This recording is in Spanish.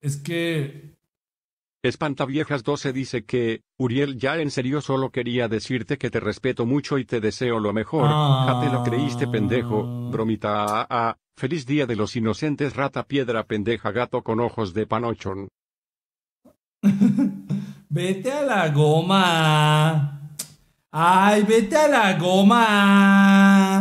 Es que... Espantaviejas 12 dice que, Uriel ya en serio solo quería decirte que te respeto mucho y te deseo lo mejor, ah... te lo creíste pendejo, ah. bromita ah, ah. feliz día de los inocentes rata piedra pendeja gato con ojos de panochón. vete a la goma. Ay, vete a la goma.